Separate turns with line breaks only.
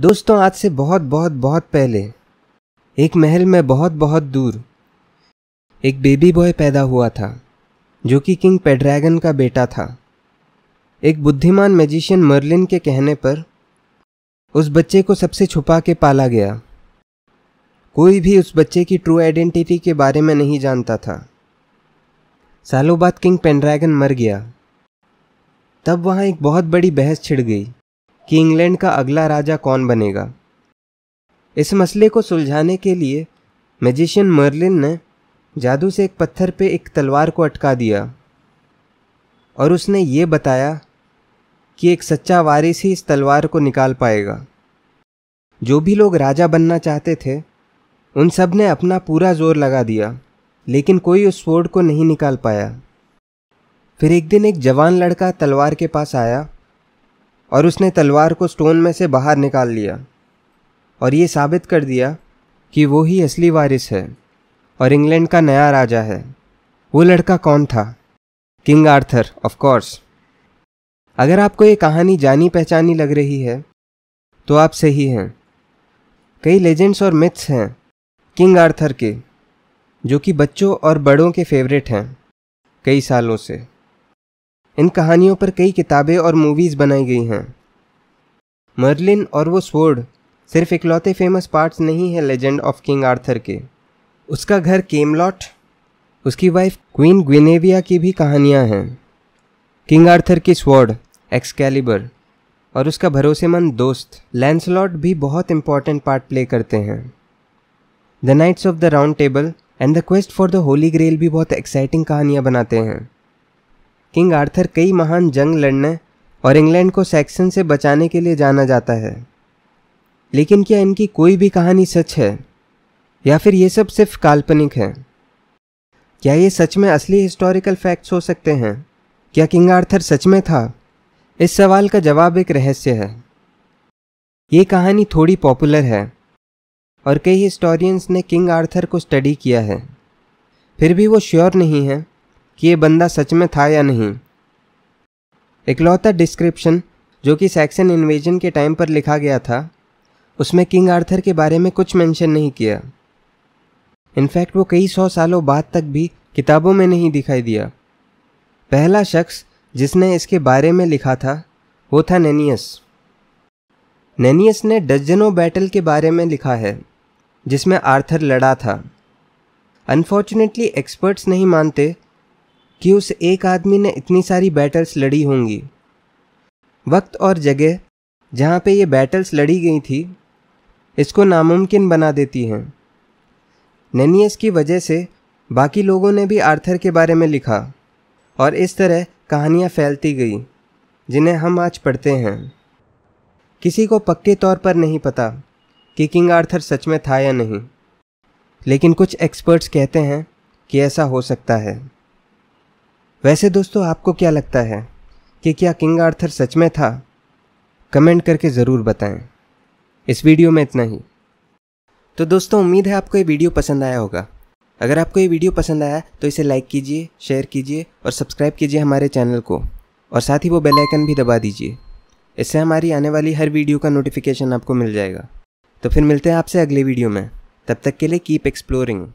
दोस्तों आज से बहुत बहुत बहुत पहले एक महल में बहुत बहुत दूर एक बेबी बॉय पैदा हुआ था जो कि किंग पेड्रैगन का बेटा था एक बुद्धिमान मैजिशियन मर्लिन के कहने पर उस बच्चे को सबसे छुपा के पाला गया कोई भी उस बच्चे की ट्रू आइडेंटिटी के बारे में नहीं जानता था सालों बाद किंग पेंड्रैगन मर गया तब वहाँ एक बहुत बड़ी बहस छिड़ गई कि इंग्लैंड का अगला राजा कौन बनेगा इस मसले को सुलझाने के लिए मैजिशियन मर्लिन ने जादू से एक पत्थर पे एक तलवार को अटका दिया और उसने ये बताया कि एक सच्चा वारिस ही इस तलवार को निकाल पाएगा जो भी लोग राजा बनना चाहते थे उन सब ने अपना पूरा जोर लगा दिया लेकिन कोई उस स्वोर्ड को नहीं निकाल पाया फिर एक दिन एक जवान लड़का तलवार के पास आया और उसने तलवार को स्टोन में से बाहर निकाल लिया और ये साबित कर दिया कि वो ही असली वारिस है और इंग्लैंड का नया राजा है वो लड़का कौन था किंग आर्थर ऑफ कोर्स अगर आपको ये कहानी जानी पहचानी लग रही है तो आप सही हैं कई लेजेंड्स और मिथ्स हैं किंग आर्थर के जो कि बच्चों और बड़ों के फेवरेट हैं कई सालों से इन कहानियों पर कई किताबें और मूवीज़ बनाई गई हैं मर्लिन और वो स्वोर्ड सिर्फ इकलौते फेमस पार्ट्स नहीं है लेजेंड ऑफ किंग आर्थर के उसका घर केमलॉट उसकी वाइफ क्वीन ग्विनेविया की भी कहानियाँ हैं किंग आर्थर की स्वॉर्ड एक्सकैलिबर और उसका भरोसेमंद दोस्त लैंसलॉट भी बहुत इंपॉर्टेंट पार्ट प्ले करते हैं the knights of the round table and the quest for the holy grail भी बहुत एक्साइटिंग कहानियाँ बनाते हैं किंग आर्थर कई महान जंग लड़ने और इंग्लैंड को सैक्सन से बचाने के लिए जाना जाता है लेकिन क्या इनकी कोई भी कहानी सच है या फिर ये सब सिर्फ काल्पनिक है क्या ये सच में असली हिस्टोरिकल फैक्ट्स हो सकते हैं क्या किंग आर्थर सच में था इस सवाल का जवाब एक रहस्य है ये कहानी थोड़ी पॉपुलर है और कई हिस्टोरियंस ने किंग आर्थर को स्टडी किया है फिर भी वो श्योर नहीं है कि ये बंदा सच में था या नहीं इकलौता डिस्क्रिप्शन जो कि सैक्सन इन्वेजन के टाइम पर लिखा गया था उसमें किंग आर्थर के बारे में कुछ मेंशन नहीं किया इनफैक्ट वो कई सौ सालों बाद तक भी किताबों में नहीं दिखाई दिया पहला शख्स जिसने इसके बारे में लिखा था वो था नैनियस नैनियस ने डजनों बैटल के बारे में लिखा है जिसमें आर्थर लड़ा था अनफॉर्चुनेटली एक्सपर्ट्स नहीं मानते कि उस एक आदमी ने इतनी सारी बैटल्स लड़ी होंगी वक्त और जगह जहाँ पे ये बैटल्स लड़ी गई थी इसको नामुमकिन बना देती हैं नैनियस की वजह से बाकी लोगों ने भी आर्थर के बारे में लिखा और इस तरह कहानियाँ फैलती गई जिन्हें हम आज पढ़ते हैं किसी को पक्के तौर पर नहीं पता कि किंग आर्थर सच में था या नहीं लेकिन कुछ एक्सपर्ट्स कहते हैं कि ऐसा हो सकता है वैसे दोस्तों आपको क्या लगता है कि क्या किंग आर्थर सच में था कमेंट करके ज़रूर बताएं इस वीडियो में इतना ही तो दोस्तों उम्मीद है आपको ये वीडियो पसंद आया होगा अगर आपको ये वीडियो पसंद आया तो इसे लाइक कीजिए शेयर कीजिए और सब्सक्राइब कीजिए हमारे चैनल को और साथ ही वो बेल आइकन भी दबा दीजिए इससे हमारी आने वाली हर वीडियो का नोटिफिकेशन आपको मिल जाएगा तो फिर मिलते हैं आपसे अगले वीडियो में तब तक के लिए कीप एक्सप्लोरिंग